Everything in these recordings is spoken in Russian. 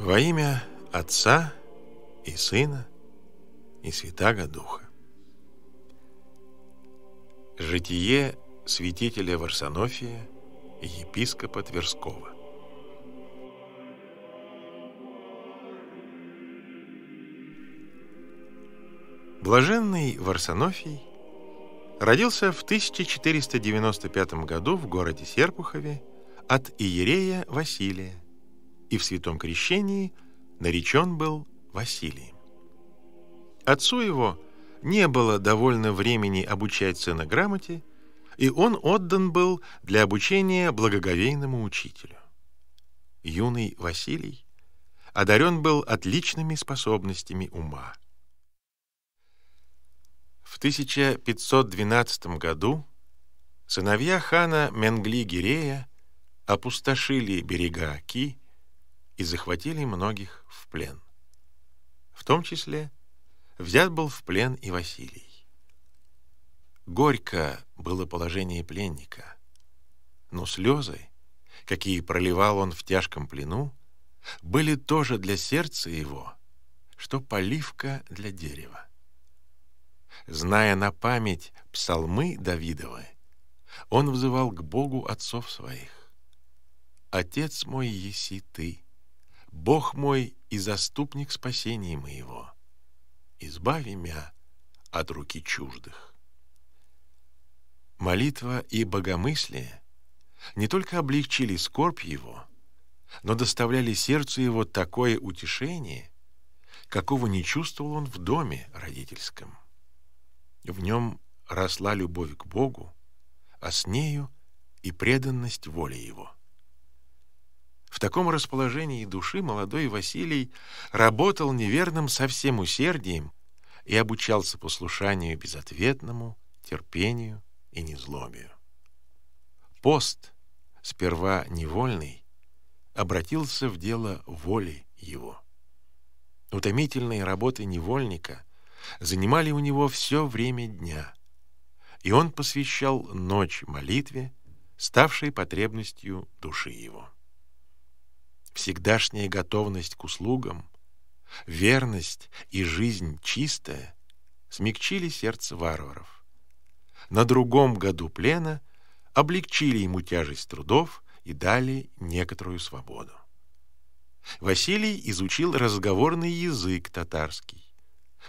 Во имя Отца и Сына и Святаго Духа. Житие святителя Варсонофия епископа Тверского. Блаженный Варсонофий родился в 1495 году в городе Серпухове от иерея Василия, и в святом крещении наречен был Василием. Отцу его не было довольно времени обучать сына грамоте, и он отдан был для обучения благоговейному учителю. Юный Василий одарен был отличными способностями ума. В 1512 году сыновья хана Менгли-Гирея опустошили берега Ки и захватили многих в плен. В том числе взят был в плен и Василий. Горько было положение пленника, но слезы, какие проливал он в тяжком плену, были тоже для сердца его, что поливка для дерева. Зная на память псалмы Давидовы, он взывал к Богу отцов своих. «Отец мой еси ты, Бог мой и заступник спасения моего, избави мя от руки чуждых. Молитва и богомыслие не только облегчили скорбь его, но доставляли сердцу его такое утешение, какого не чувствовал он в доме родительском. В нем росла любовь к Богу, а с нею и преданность воле его. В таком расположении души молодой Василий работал неверным со всем усердием и обучался послушанию безответному, терпению и незлобию. Пост, сперва невольный, обратился в дело воли его. Утомительные работы невольника занимали у него все время дня, и он посвящал ночь молитве, ставшей потребностью души его всегдашняя готовность к услугам, верность и жизнь чистая смягчили сердце варваров. На другом году плена облегчили ему тяжесть трудов и дали некоторую свободу. Василий изучил разговорный язык татарский.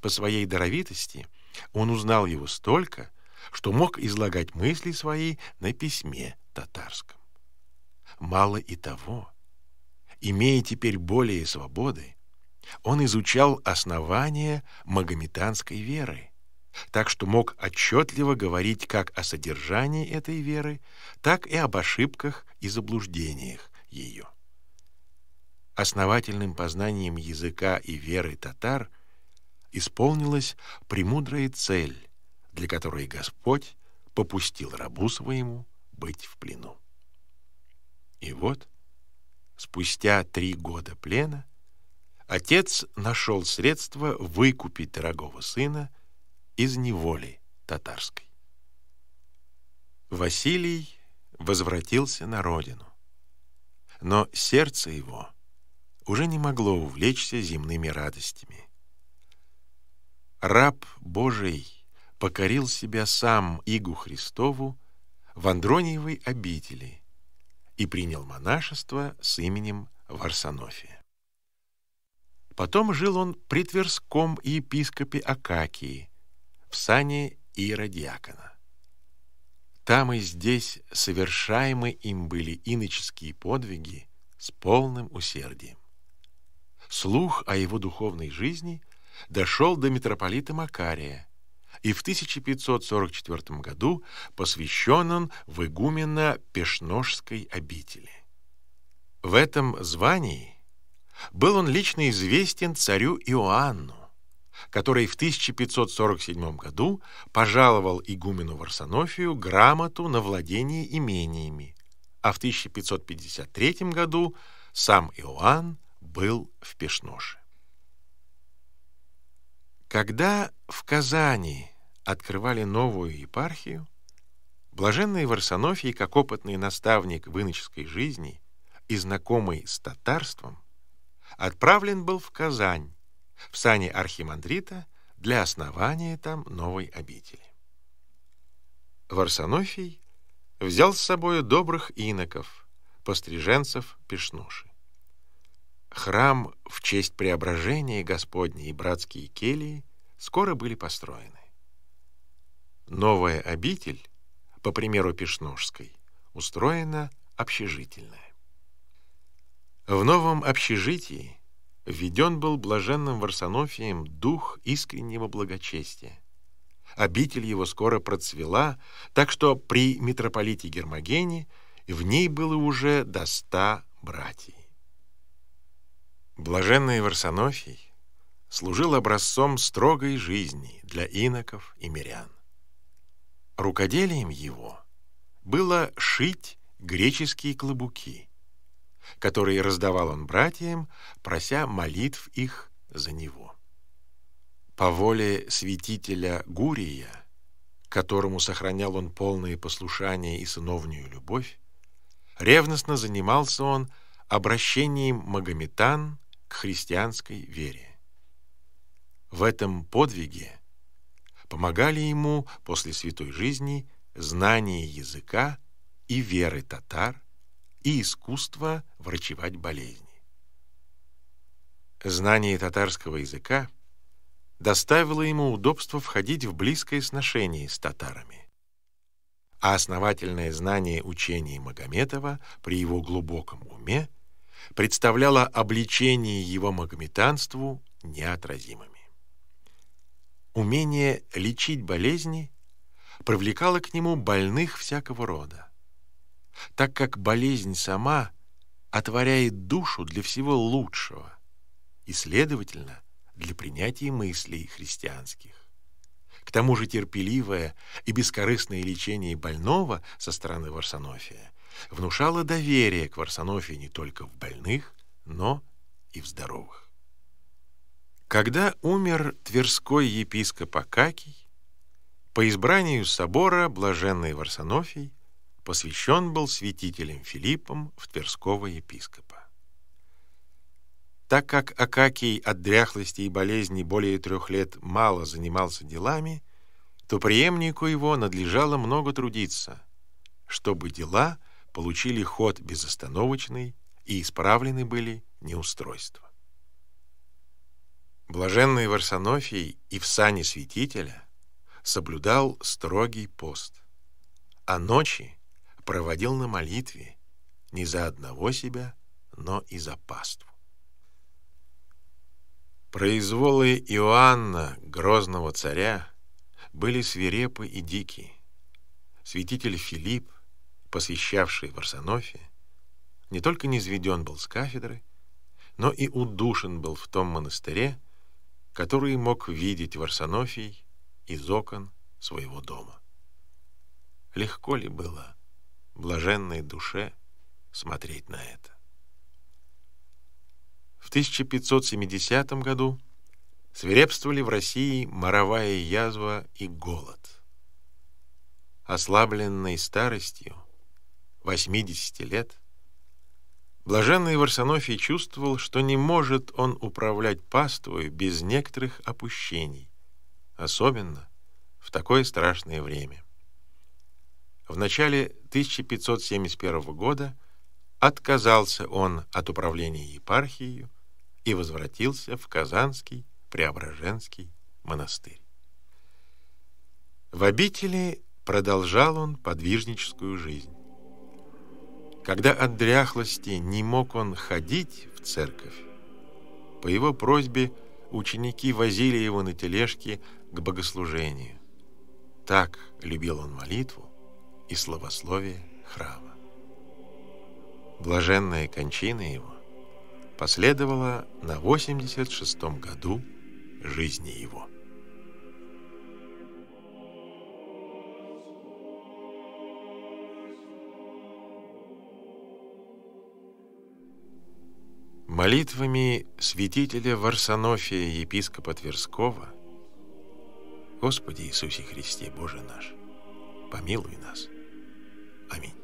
По своей даровитости он узнал его столько, что мог излагать мысли свои на письме татарском. Мало и того — имея теперь более свободы, он изучал основания магометанской веры, так что мог отчетливо говорить как о содержании этой веры, так и об ошибках и заблуждениях ее. Основательным познанием языка и веры татар исполнилась премудрая цель, для которой Господь попустил рабу своему быть в плену. И вот Спустя три года плена отец нашел средства выкупить дорогого сына из неволи татарской. Василий возвратился на родину, но сердце его уже не могло увлечься земными радостями. Раб Божий покорил себя сам Игу Христову в Андрониевой обители – и принял монашество с именем Варсанофия. Потом жил он при Тверском епископе Акакии, в сане Иеродиакона. Там и здесь совершаемы им были иноческие подвиги с полным усердием. Слух о его духовной жизни дошел до митрополита Макария, и в 1544 году посвящен он в игумена Пешножской обители. В этом звании был он лично известен царю Иоанну, который в 1547 году пожаловал игумену Варсонофию грамоту на владение имениями, а в 1553 году сам Иоанн был в Пешноше. Когда в Казани открывали новую епархию, блаженный Варсонофий, как опытный наставник в иноческой жизни и знакомый с татарством, отправлен был в Казань, в сане архимандрита для основания там новой обители. Варсонофий взял с собою добрых иноков, постриженцев Пешнуши. Храм в честь преображения Господня и братские келии скоро были построены. Новая обитель, по примеру Пешножской, устроена общежительная. В новом общежитии введен был блаженным Варсонофием дух искреннего благочестия. Обитель его скоро процвела, так что при митрополите Гермогене в ней было уже до ста братьев. Блаженный Варсонофий служил образцом строгой жизни для иноков и мирян. Рукоделием его было шить греческие клобуки, которые раздавал он братьям, прося молитв их за него. По воле святителя Гурия, которому сохранял он полное послушание и сыновнюю любовь, ревностно занимался он обращением магометан к христианской вере. В этом подвиге помогали ему после святой жизни знание языка и веры татар и искусство врачевать болезни. Знание татарского языка доставило ему удобство входить в близкое сношение с татарами, а основательное знание учений Магометова при его глубоком уме – представляло обличение его магометанству неотразимыми. Умение лечить болезни привлекало к нему больных всякого рода, так как болезнь сама отворяет душу для всего лучшего и, следовательно, для принятия мыслей христианских. К тому же терпеливое и бескорыстное лечение больного со стороны Варсонофия внушала доверие к Варсонофе не только в больных, но и в здоровых. Когда умер Тверской епископ Акакий, по избранию собора блаженный Варсонофий посвящен был святителем Филиппом в Тверского епископа. Так как Акакий от дряхлости и болезни более трех лет мало занимался делами, то преемнику его надлежало много трудиться, чтобы дела получили ход безостановочный и исправлены были неустройства. Блаженный Варсонофий и в сане святителя соблюдал строгий пост, а ночи проводил на молитве не за одного себя, но и за паству. Произволы Иоанна, грозного царя, были свирепы и дики. Святитель Филипп посвящавший в Варсонофе, не только не низведен был с кафедры, но и удушен был в том монастыре, который мог видеть в Варсонофий из окон своего дома. Легко ли было блаженной душе смотреть на это? В 1570 году свирепствовали в России моровая язва и голод. Ослабленный старостью, 80 лет, блаженный Варсонофий чувствовал, что не может он управлять паствою без некоторых опущений, особенно в такое страшное время. В начале 1571 года отказался он от управления епархией и возвратился в Казанский Преображенский монастырь. В обители продолжал он подвижническую жизнь. Когда от дряхлости не мог он ходить в церковь, по его просьбе ученики возили его на тележке к богослужению. Так любил он молитву и словословие храма. Блаженная кончина его последовала на 86-м году жизни его. Молитвами святителя Варсонофия, епископа Тверского, Господи Иисусе Христе, Боже наш, помилуй нас. Аминь.